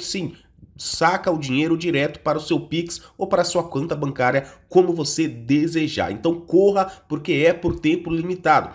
sim saca o dinheiro direto para o seu Pix ou para a sua conta bancária, como você desejar. Então corra, porque é por tempo limitado.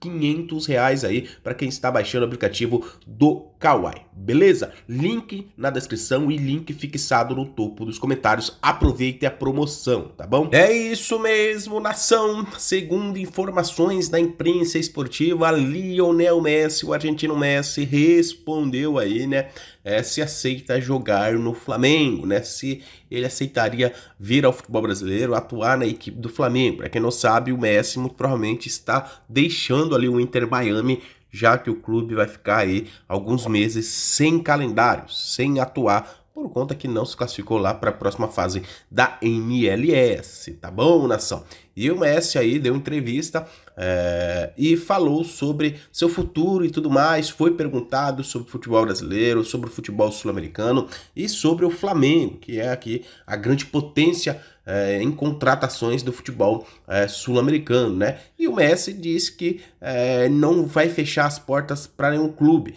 500 reais aí para quem está baixando o aplicativo do Kawai, beleza? Link na descrição e link fixado no topo dos comentários. Aproveite a promoção, tá bom? É isso mesmo, nação! Segundo informações da imprensa esportiva, Lionel Messi, o argentino Messi, respondeu aí, né, é, se aceita jogar no Flamengo, né? Se ele aceitaria vir ao futebol brasileiro, atuar na equipe do Flamengo. Para quem não sabe, o Messi muito provavelmente está deixando ali o Inter Miami já que o clube vai ficar aí alguns meses sem calendário, sem atuar por conta que não se classificou lá para a próxima fase da MLS, tá bom, nação? E o Messi aí deu entrevista é, e falou sobre seu futuro e tudo mais. Foi perguntado sobre o futebol brasileiro, sobre o futebol sul-americano e sobre o Flamengo, que é aqui a grande potência é, em contratações do futebol é, sul-americano, né? E o Messi disse que é, não vai fechar as portas para nenhum clube.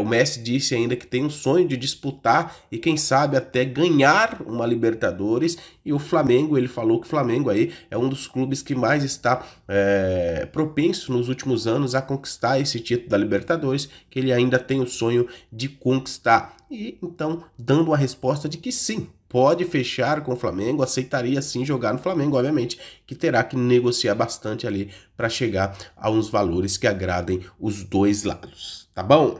o Messi disse ainda que tem um sonho de disputar e quem sabe até ganhar uma Libertadores. E o Flamengo, ele falou que o Flamengo aí é um um dos clubes que mais está é, propenso nos últimos anos a conquistar esse título da Libertadores, que ele ainda tem o sonho de conquistar. E então, dando a resposta de que sim, pode fechar com o Flamengo, aceitaria sim jogar no Flamengo, obviamente, que terá que negociar bastante ali para chegar a uns valores que agradem os dois lados, tá bom?